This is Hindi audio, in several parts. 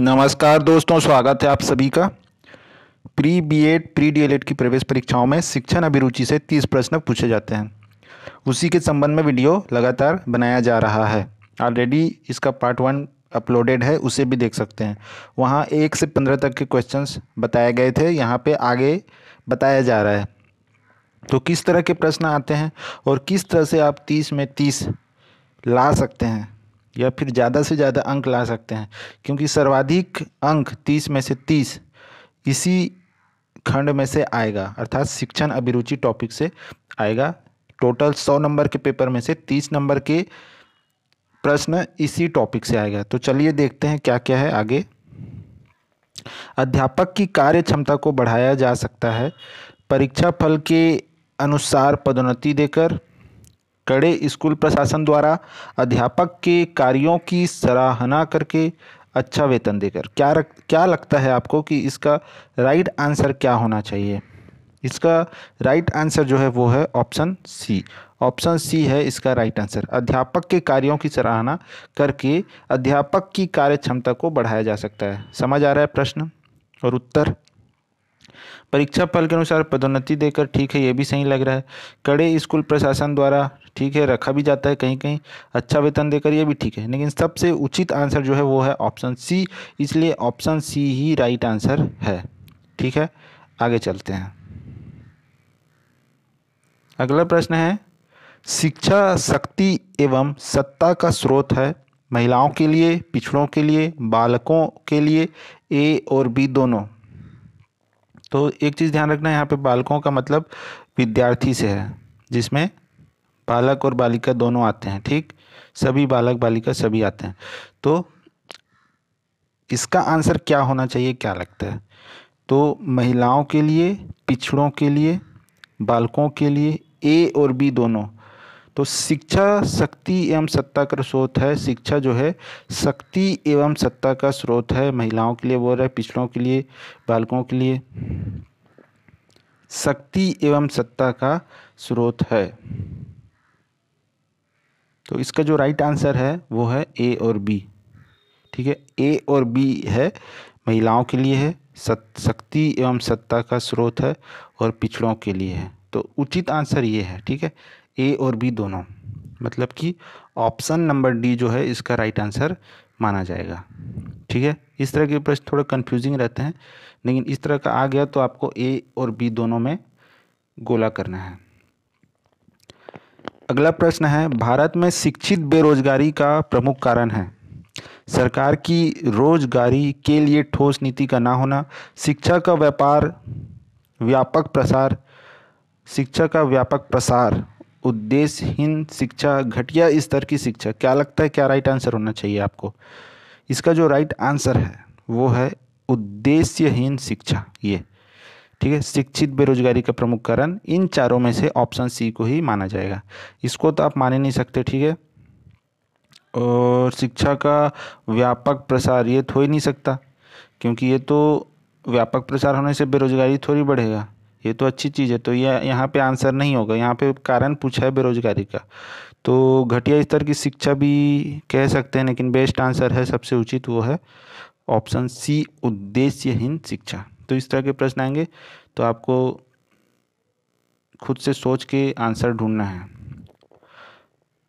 नमस्कार दोस्तों स्वागत है आप सभी का प्री बीएड प्री डीएलएड की प्रवेश परीक्षाओं में शिक्षण अभिरुचि से तीस प्रश्न पूछे जाते हैं उसी के संबंध में वीडियो लगातार बनाया जा रहा है ऑलरेडी इसका पार्ट वन अपलोडेड है उसे भी देख सकते हैं वहाँ एक से पंद्रह तक के क्वेश्चंस बताए गए थे यहाँ पे आगे बताया जा रहा है तो किस तरह के प्रश्न आते हैं और किस तरह से आप तीस में तीस ला सकते हैं या फिर ज़्यादा से ज़्यादा अंक ला सकते हैं क्योंकि सर्वाधिक अंक तीस में से तीस इसी खंड में से आएगा अर्थात शिक्षण अभिरुचि टॉपिक से आएगा टोटल सौ नंबर के पेपर में से तीस नंबर के प्रश्न इसी टॉपिक से आएगा तो चलिए देखते हैं क्या क्या है आगे अध्यापक की कार्य क्षमता को बढ़ाया जा सकता है परीक्षा फल के अनुसार पदोन्नति देकर कड़े स्कूल प्रशासन द्वारा अध्यापक के कार्यों की सराहना करके अच्छा वेतन देकर क्या रक, क्या लगता है आपको कि इसका राइट आंसर क्या होना चाहिए इसका राइट आंसर जो है वो है ऑप्शन सी ऑप्शन सी है इसका राइट आंसर अध्यापक के कार्यों की सराहना करके अध्यापक की कार्य क्षमता को बढ़ाया जा सकता है समझ आ रहा है प्रश्न और उत्तर परीक्षा फल के अनुसार पदोन्नति देकर ठीक है ये भी सही लग रहा है कड़े स्कूल प्रशासन द्वारा ठीक है रखा भी जाता है कहीं कहीं अच्छा वेतन देकर ये भी ठीक है लेकिन सबसे उचित आंसर जो है वो है ऑप्शन सी इसलिए ऑप्शन सी ही राइट आंसर है ठीक है आगे चलते हैं अगला प्रश्न है शिक्षा शक्ति एवं सत्ता का स्रोत है महिलाओं के लिए पिछड़ों के लिए बालकों के लिए ए और बी दोनों तो एक चीज़ ध्यान रखना यहाँ पे बालकों का मतलब विद्यार्थी से है जिसमें बालक और बालिका दोनों आते हैं ठीक सभी बालक बालिका सभी आते हैं तो इसका आंसर क्या होना चाहिए क्या लगता है तो महिलाओं के लिए पिछड़ों के लिए बालकों के लिए ए और बी दोनों तो शिक्षा शक्ति एवं सत्ता का स्रोत है शिक्षा जो है शक्ति एवं सत्ता का स्रोत है महिलाओं के लिए बोल रहे पिछड़ों के लिए बालकों के लिए शक्ति एवं सत्ता का स्रोत है तो इसका जो राइट आंसर है वो है ए और बी ठीक है ए और बी है महिलाओं के लिए है शक्ति एवं सत्ता का स्रोत है और पिछड़ों के लिए है तो उचित आंसर ये है ठीक है ए और बी दोनों मतलब कि ऑप्शन नंबर डी जो है इसका राइट आंसर माना जाएगा ठीक है इस तरह के प्रश्न थोड़े कन्फ्यूजिंग रहते हैं लेकिन इस तरह का आ गया तो आपको ए और बी दोनों में गोला करना है अगला प्रश्न है भारत में शिक्षित बेरोजगारी का प्रमुख कारण है सरकार की रोजगारी के लिए ठोस नीति का ना होना शिक्षा का व्यापार व्यापक प्रसार शिक्षा का व्यापक प्रसार उद्देश्यहीन शिक्षा घटिया स्तर की शिक्षा क्या लगता है क्या राइट आंसर होना चाहिए आपको इसका जो राइट आंसर है वो है उद्देश्यहीन शिक्षा ये ठीक है शिक्षित बेरोजगारी का प्रमुख कारण इन चारों में से ऑप्शन सी को ही माना जाएगा इसको तो आप मान ही नहीं सकते ठीक है और शिक्षा का व्यापक प्रसार ये हो ही नहीं सकता क्योंकि ये तो व्यापक प्रसार होने से बेरोजगारी थोड़ी बढ़ेगा ये तो अच्छी चीज़ है तो यह यहाँ पे आंसर नहीं होगा यहाँ पे कारण पूछा है बेरोजगारी का तो घटिया स्तर की शिक्षा भी कह सकते हैं लेकिन बेस्ट आंसर है सबसे उचित वो है ऑप्शन सी उद्देश्यहीन शिक्षा तो इस तरह के प्रश्न आएंगे तो आपको खुद से सोच के आंसर ढूंढना है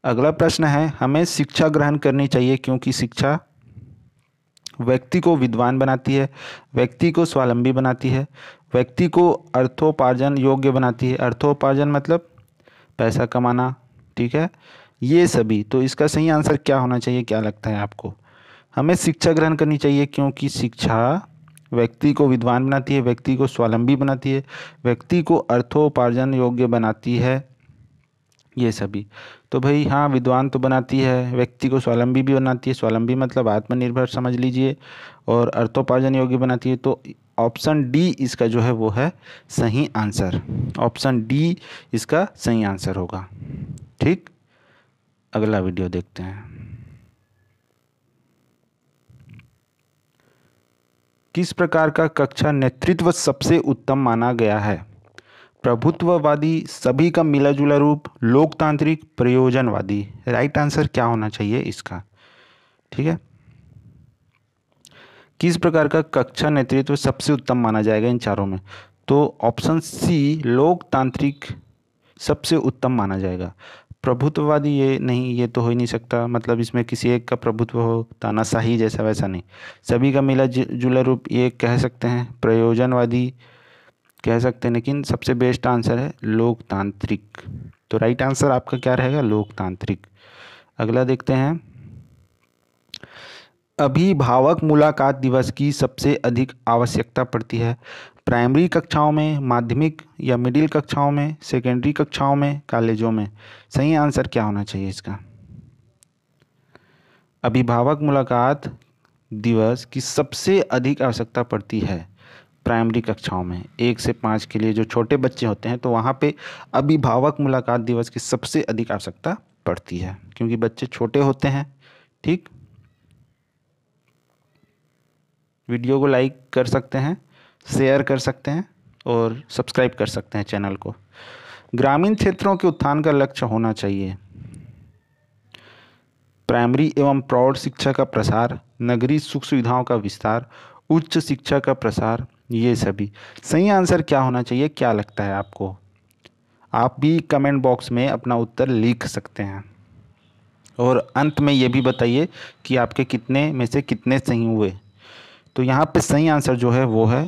अगला प्रश्न है हमें शिक्षा ग्रहण करनी चाहिए क्योंकि शिक्षा व्यक्ति को विद्वान बनाती है व्यक्ति को स्वावलंबी बनाती है व्यक्ति को अर्थोपार्जन योग्य बनाती है अर्थोपार्जन मतलब पैसा कमाना ठीक है ये सभी तो इसका सही आंसर क्या होना चाहिए क्या लगता है आपको हमें शिक्षा ग्रहण करनी चाहिए क्योंकि शिक्षा व्यक्ति को विद्वान बनाती है व्यक्ति को स्वावलंबी बनाती है व्यक्ति को अर्थोपार्जन योग्य बनाती है ये सभी तो भाई हाँ विद्वान तो बनाती है व्यक्ति को स्वावलंबी भी बनाती है स्वावलंबी मतलब आत्मनिर्भर समझ लीजिए और अर्थोपार्जन योग्य बनाती है तो ऑप्शन डी इसका जो है वो है सही आंसर ऑप्शन डी इसका सही आंसर होगा ठीक अगला वीडियो देखते हैं किस प्रकार का कक्षा नेतृत्व सबसे उत्तम माना गया है प्रभुत्ववादी सभी का मिला जुला रूप लोकतांत्रिक प्रयोजनवादी राइट आंसर क्या होना चाहिए इसका ठीक है किस प्रकार का कक्षा नेतृत्व सबसे उत्तम माना जाएगा इन चारों में तो ऑप्शन सी लोकतांत्रिक सबसे उत्तम माना जाएगा प्रभुत्ववादी ये नहीं ये तो हो ही नहीं सकता मतलब इसमें किसी एक का प्रभुत्व हो तानाशाही जैसा वैसा नहीं सभी का मिला जुला रूप ये कह सकते हैं प्रयोजनवादी कह सकते हैं लेकिन सबसे बेस्ट आंसर है लोकतांत्रिक तो राइट आंसर आपका क्या रहेगा लोकतांत्रिक अगला देखते हैं अभिभावक मुलाकात दिवस की सबसे अधिक आवश्यकता पड़ती है प्राइमरी कक्षाओं में माध्यमिक या मिडिल कक्षाओं में सेकेंडरी कक्षाओं में कॉलेजों में सही आंसर क्या होना चाहिए इसका अभिभावक मुलाकात दिवस की सबसे अधिक आवश्यकता पड़ती है प्राइमरी कक्षाओं में एक से पाँच के लिए जो छोटे बच्चे होते हैं तो वहाँ पे अभिभावक मुलाकात दिवस की सबसे अधिक आवश्यकता पड़ती है क्योंकि बच्चे छोटे होते हैं ठीक वीडियो को लाइक कर सकते हैं शेयर कर सकते हैं और सब्सक्राइब कर सकते हैं चैनल को ग्रामीण क्षेत्रों के उत्थान का लक्ष्य होना चाहिए प्राइमरी एवं प्रौढ़ शिक्षा का प्रसार नगरीय सुख सुविधाओं का विस्तार उच्च शिक्षा का प्रसार ये सभी सही आंसर क्या होना चाहिए क्या लगता है आपको आप भी कमेंट बॉक्स में अपना उत्तर लिख सकते हैं और अंत में ये भी बताइए कि आपके कितने में से कितने सही हुए तो यहाँ पे सही आंसर जो है वो है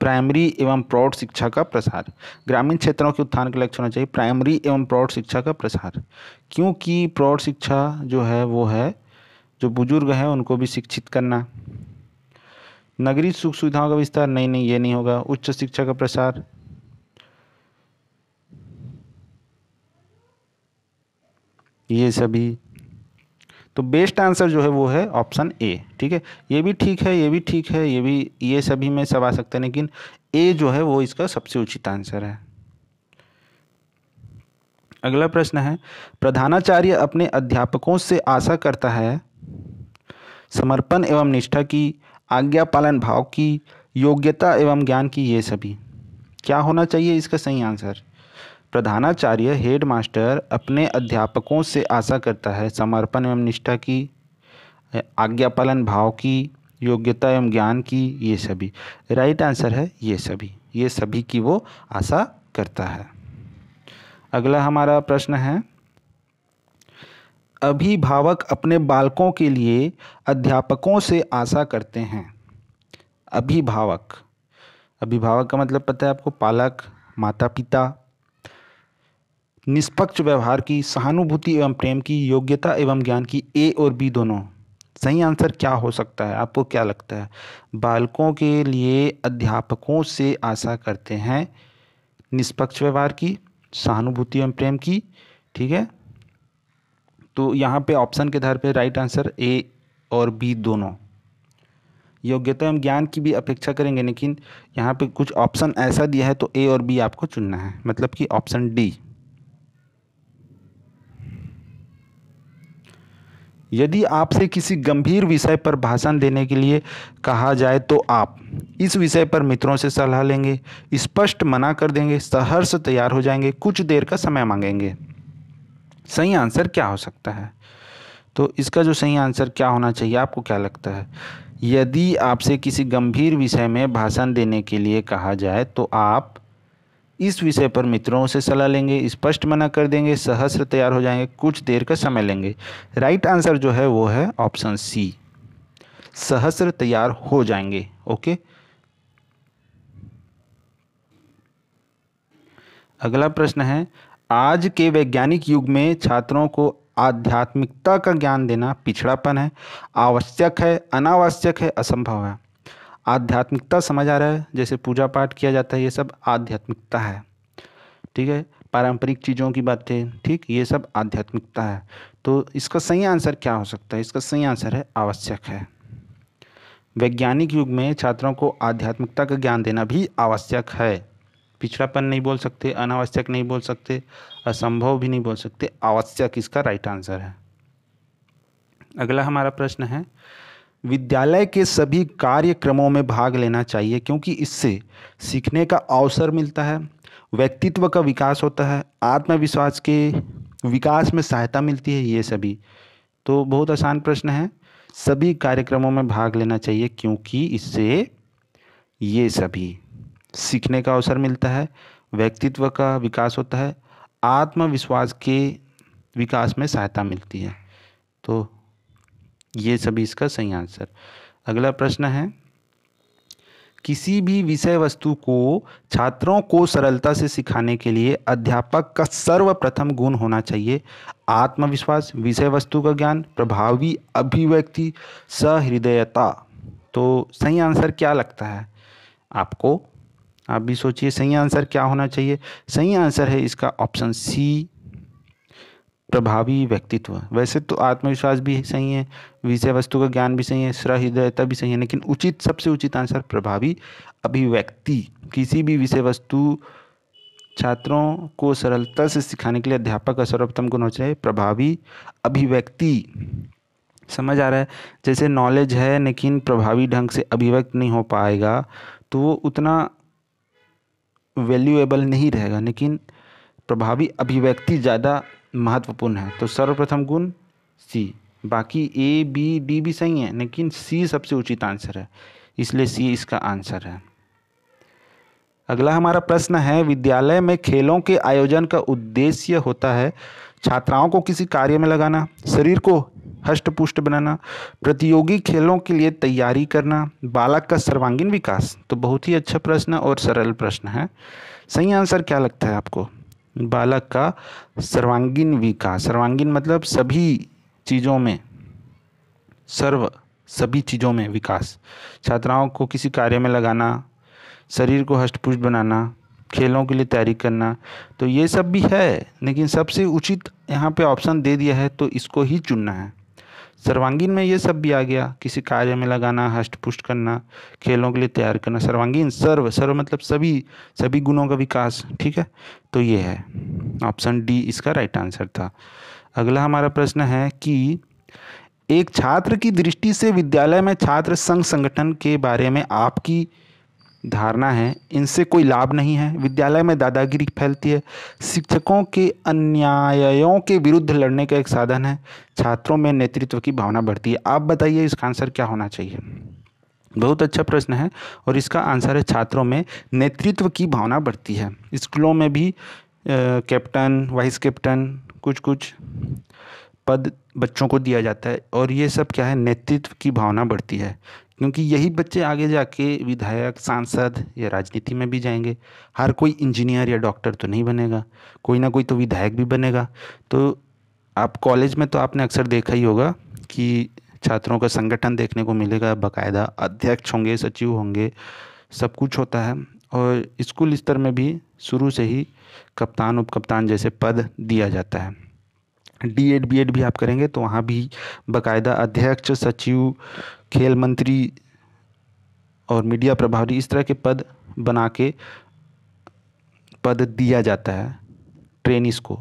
प्राइमरी एवं प्रौढ़ शिक्षा का प्रसार ग्रामीण क्षेत्रों के उत्थान के लक्ष्य होना चाहिए प्राइमरी एवं प्रौढ़ शिक्षा का प्रसार क्योंकि प्रौढ़ शिक्षा जो है वो है जो बुजुर्ग हैं उनको भी शिक्षित करना नगरीय सुख सुविधाओं का विस्तार नहीं नहीं ये नहीं होगा उच्च शिक्षा का प्रसार ये सभी तो बेस्ट आंसर जो है वो है ऑप्शन ए ठीक है ये भी ठीक है ये भी ठीक है ये भी ये सभी में सब आ सकते हैं लेकिन ए जो है वो इसका सबसे उचित आंसर है अगला प्रश्न है प्रधानाचार्य अपने अध्यापकों से आशा करता है समर्पण एवं निष्ठा की आज्ञा पालन भाव की योग्यता एवं ज्ञान की ये सभी क्या होना चाहिए इसका सही आंसर प्रधानाचार्य हेडमास्टर अपने अध्यापकों से आशा करता है समर्पण एवं निष्ठा की आज्ञा पालन भाव की योग्यता एवं ज्ञान की ये सभी राइट आंसर है ये सभी ये सभी की वो आशा करता है अगला हमारा प्रश्न है अभिभावक अपने बालकों के लिए अध्यापकों से आशा करते हैं अभिभावक अभिभावक का मतलब पता है आपको पालक माता पिता निष्पक्ष व्यवहार की सहानुभूति एवं प्रेम की योग्यता एवं ज्ञान की ए और बी दोनों सही आंसर क्या हो सकता है आपको क्या लगता है बालकों के लिए अध्यापकों से आशा करते हैं निष्पक्ष व्यवहार की सहानुभूति एवं प्रेम की ठीक है तो यहाँ पे ऑप्शन के आधार पे राइट आंसर ए और बी दोनों योग्यता एवं ज्ञान की भी अपेक्षा करेंगे लेकिन यहाँ पे कुछ ऑप्शन ऐसा दिया है तो ए और बी आपको चुनना है मतलब कि ऑप्शन डी यदि आपसे किसी गंभीर विषय पर भाषण देने के लिए कहा जाए तो आप इस विषय पर मित्रों से सलाह लेंगे स्पष्ट मना कर देंगे सहर्ष तैयार हो जाएंगे कुछ देर का समय मांगेंगे सही आंसर क्या हो सकता है तो इसका जो सही आंसर क्या होना चाहिए आपको क्या लगता है यदि आपसे किसी गंभीर विषय में भाषण देने के लिए कहा जाए तो आप इस विषय पर मित्रों से सलाह लेंगे स्पष्ट मना कर देंगे सहस्र तैयार हो जाएंगे कुछ देर का समय लेंगे राइट आंसर जो है वो है ऑप्शन सी सहस्र तैयार हो जाएंगे ओके अगला प्रश्न है आज के वैज्ञानिक युग में छात्रों को आध्यात्मिकता का ज्ञान देना पिछड़ापन है आवश्यक है अनावश्यक है असंभव है आध्यात्मिकता समझ आ रहा है जैसे पूजा पाठ किया जाता है ये सब आध्यात्मिकता है ठीक है पारंपरिक चीज़ों की बातें ठीक ये सब आध्यात्मिकता है तो इसका सही आंसर क्या हो सकता है इसका सही आंसर है आवश्यक है वैज्ञानिक युग में छात्रों को आध्यात्मिकता का ज्ञान देना भी आवश्यक है पिछड़ापन नहीं बोल सकते अनावश्यक नहीं बोल सकते असंभव भी नहीं बोल सकते आवश्यक इसका राइट आंसर है अगला हमारा प्रश्न है विद्यालय के सभी कार्यक्रमों में भाग लेना चाहिए क्योंकि इससे सीखने का अवसर मिलता है व्यक्तित्व का विकास होता है आत्मविश्वास के विकास में सहायता मिलती है ये सभी तो बहुत आसान प्रश्न है सभी कार्यक्रमों में भाग लेना चाहिए क्योंकि इससे ये सभी सीखने का अवसर मिलता है व्यक्तित्व का विकास होता है आत्मविश्वास के विकास में सहायता मिलती है तो ये सभी इसका सही आंसर अगला प्रश्न है किसी भी विषय वस्तु को छात्रों को सरलता से सिखाने के लिए अध्यापक का सर्वप्रथम गुण होना चाहिए आत्मविश्वास विषय वस्तु का ज्ञान प्रभावी अभिव्यक्ति सहृदयता तो सही आंसर क्या लगता है आपको आप भी सोचिए सही आंसर क्या होना चाहिए सही आंसर है इसका ऑप्शन सी प्रभावी व्यक्तित्व वैसे तो आत्मविश्वास भी सही है विषय वस्तु का ज्ञान भी सही है सहृदयता भी सही है लेकिन उचित सबसे उचित आंसर प्रभावी अभिव्यक्ति किसी भी विषय वस्तु छात्रों को सरलता से सिखाने के लिए अध्यापक का सर्वोत्तम गुण हो चाहिए प्रभावी अभिव्यक्ति समझ आ रहा है जैसे नॉलेज है लेकिन प्रभावी ढंग से अभिव्यक्त नहीं हो पाएगा तो वो उतना वैल्यूएबल नहीं रहेगा लेकिन प्रभावी अभिव्यक्ति ज़्यादा महत्वपूर्ण है तो सर्वप्रथम गुण सी बाकी ए बी डी भी सही है लेकिन सी सबसे उचित आंसर है इसलिए सी इसका आंसर है अगला हमारा प्रश्न है विद्यालय में खेलों के आयोजन का उद्देश्य होता है छात्राओं को किसी कार्य में लगाना शरीर को हष्ट पुष्ट बनाना प्रतियोगी खेलों के लिए तैयारी करना बालक का सर्वांगीण विकास तो बहुत ही अच्छा प्रश्न और सरल प्रश्न है सही आंसर क्या लगता है आपको बालक का सर्वांगीण विकास सर्वांगीण मतलब सभी चीज़ों में सर्व सभी चीज़ों में विकास छात्राओं को किसी कार्य में लगाना शरीर को हष्टपुष्ट बनाना खेलों के लिए तैयारी करना तो ये सब भी है लेकिन सबसे उचित यहाँ पे ऑप्शन दे दिया है तो इसको ही चुनना है सर्वांगीण में ये सब भी आ गया किसी कार्य में लगाना हष्ट पुष्ट करना खेलों के लिए तैयार करना सर्वांगीण सर्व सर्व मतलब सभी सभी गुणों का विकास ठीक है तो ये है ऑप्शन डी इसका राइट आंसर था अगला हमारा प्रश्न है कि एक छात्र की दृष्टि से विद्यालय में छात्र संघ संगठन के बारे में आपकी धारणा है इनसे कोई लाभ नहीं है विद्यालय में दादागिरी फैलती है शिक्षकों के अन्यायों के विरुद्ध लड़ने का एक साधन है छात्रों में नेतृत्व की भावना बढ़ती है आप बताइए इसका आंसर क्या होना चाहिए बहुत अच्छा प्रश्न है और इसका आंसर है छात्रों में नेतृत्व की भावना बढ़ती है स्कूलों में भी कैप्टन वाइस कैप्टन कुछ कुछ पद बच्चों को दिया जाता है और ये सब क्या है नेतृत्व की भावना बढ़ती है क्योंकि यही बच्चे आगे जाके विधायक सांसद या राजनीति में भी जाएंगे हर कोई इंजीनियर या डॉक्टर तो नहीं बनेगा कोई ना कोई तो विधायक भी बनेगा तो आप कॉलेज में तो आपने अक्सर देखा ही होगा कि छात्रों का संगठन देखने को मिलेगा बाकायदा अध्यक्ष होंगे सचिव होंगे सब कुछ होता है और स्कूल स्तर में भी शुरू से ही कप्तान उप कप्तान जैसे पद दिया जाता है डी एड बी एड भी आप करेंगे तो वहाँ भी बाकायदा अध्यक्ष सचिव खेल मंत्री और मीडिया प्रभारी इस तरह के पद बना के पद दिया जाता है ट्रेनिस को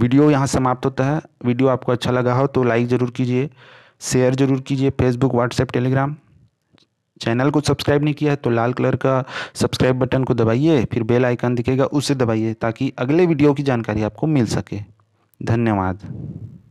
वीडियो यहाँ समाप्त होता है वीडियो आपको अच्छा लगा हो तो लाइक ज़रूर कीजिए शेयर ज़रूर कीजिए फेसबुक व्हाट्सएप टेलीग्राम चैनल को सब्सक्राइब नहीं किया है तो लाल कलर का सब्सक्राइब बटन को दबाइए फिर बेल आइकन दिखेगा उसे दबाइए ताकि अगले वीडियो की जानकारी आपको मिल सके धन्यवाद